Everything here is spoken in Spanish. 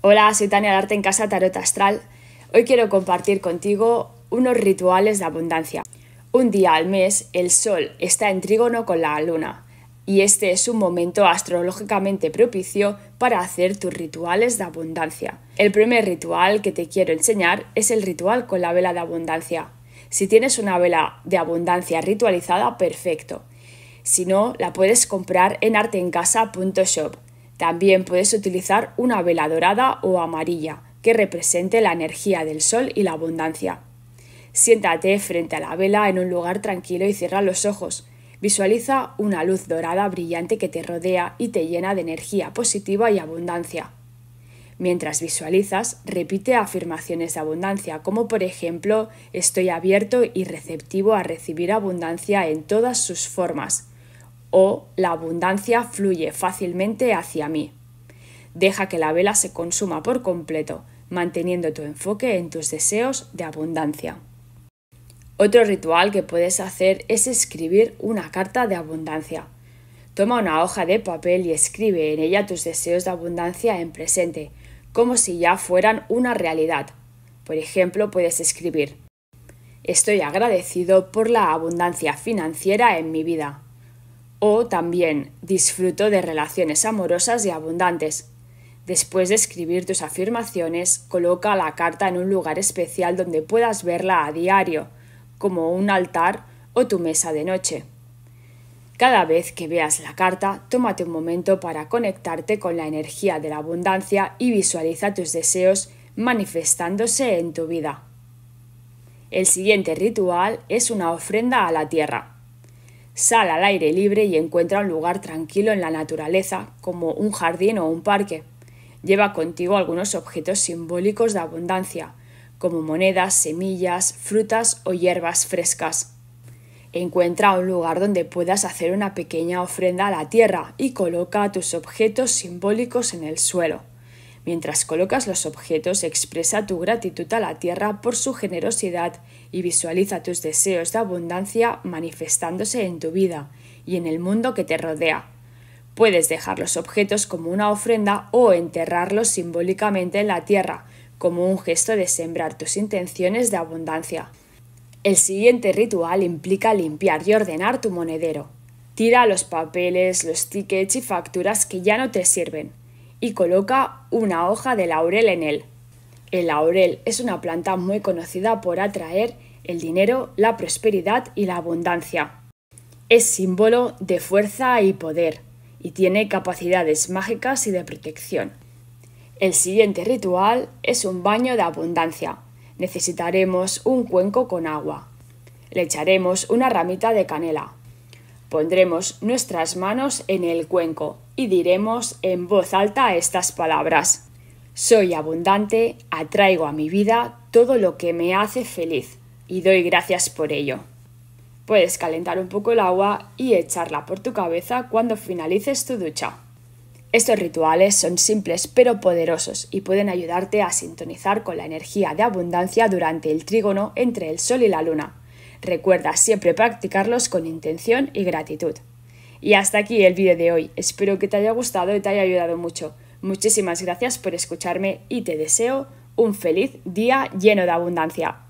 Hola, soy Tania de Arte en Casa Tarot Astral. Hoy quiero compartir contigo unos rituales de abundancia. Un día al mes el Sol está en trígono con la Luna y este es un momento astrológicamente propicio para hacer tus rituales de abundancia. El primer ritual que te quiero enseñar es el ritual con la vela de abundancia. Si tienes una vela de abundancia ritualizada, perfecto. Si no, la puedes comprar en arteencasa.shop también puedes utilizar una vela dorada o amarilla que represente la energía del sol y la abundancia. Siéntate frente a la vela en un lugar tranquilo y cierra los ojos. Visualiza una luz dorada brillante que te rodea y te llena de energía positiva y abundancia. Mientras visualizas, repite afirmaciones de abundancia, como por ejemplo, estoy abierto y receptivo a recibir abundancia en todas sus formas o la abundancia fluye fácilmente hacia mí. Deja que la vela se consuma por completo, manteniendo tu enfoque en tus deseos de abundancia. Otro ritual que puedes hacer es escribir una carta de abundancia. Toma una hoja de papel y escribe en ella tus deseos de abundancia en presente, como si ya fueran una realidad. Por ejemplo, puedes escribir Estoy agradecido por la abundancia financiera en mi vida o también disfruto de relaciones amorosas y abundantes. Después de escribir tus afirmaciones, coloca la carta en un lugar especial donde puedas verla a diario, como un altar o tu mesa de noche. Cada vez que veas la carta, tómate un momento para conectarte con la energía de la abundancia y visualiza tus deseos manifestándose en tu vida. El siguiente ritual es una ofrenda a la tierra. Sal al aire libre y encuentra un lugar tranquilo en la naturaleza, como un jardín o un parque. Lleva contigo algunos objetos simbólicos de abundancia, como monedas, semillas, frutas o hierbas frescas. Encuentra un lugar donde puedas hacer una pequeña ofrenda a la tierra y coloca tus objetos simbólicos en el suelo. Mientras colocas los objetos, expresa tu gratitud a la tierra por su generosidad y visualiza tus deseos de abundancia manifestándose en tu vida y en el mundo que te rodea. Puedes dejar los objetos como una ofrenda o enterrarlos simbólicamente en la tierra, como un gesto de sembrar tus intenciones de abundancia. El siguiente ritual implica limpiar y ordenar tu monedero. Tira los papeles, los tickets y facturas que ya no te sirven y coloca una hoja de laurel en él. El laurel es una planta muy conocida por atraer el dinero, la prosperidad y la abundancia. Es símbolo de fuerza y poder, y tiene capacidades mágicas y de protección. El siguiente ritual es un baño de abundancia. Necesitaremos un cuenco con agua. Le echaremos una ramita de canela, Pondremos nuestras manos en el cuenco y diremos en voz alta estas palabras. Soy abundante, atraigo a mi vida todo lo que me hace feliz y doy gracias por ello. Puedes calentar un poco el agua y echarla por tu cabeza cuando finalices tu ducha. Estos rituales son simples pero poderosos y pueden ayudarte a sintonizar con la energía de abundancia durante el trígono entre el Sol y la Luna, Recuerda siempre practicarlos con intención y gratitud. Y hasta aquí el vídeo de hoy. Espero que te haya gustado y te haya ayudado mucho. Muchísimas gracias por escucharme y te deseo un feliz día lleno de abundancia.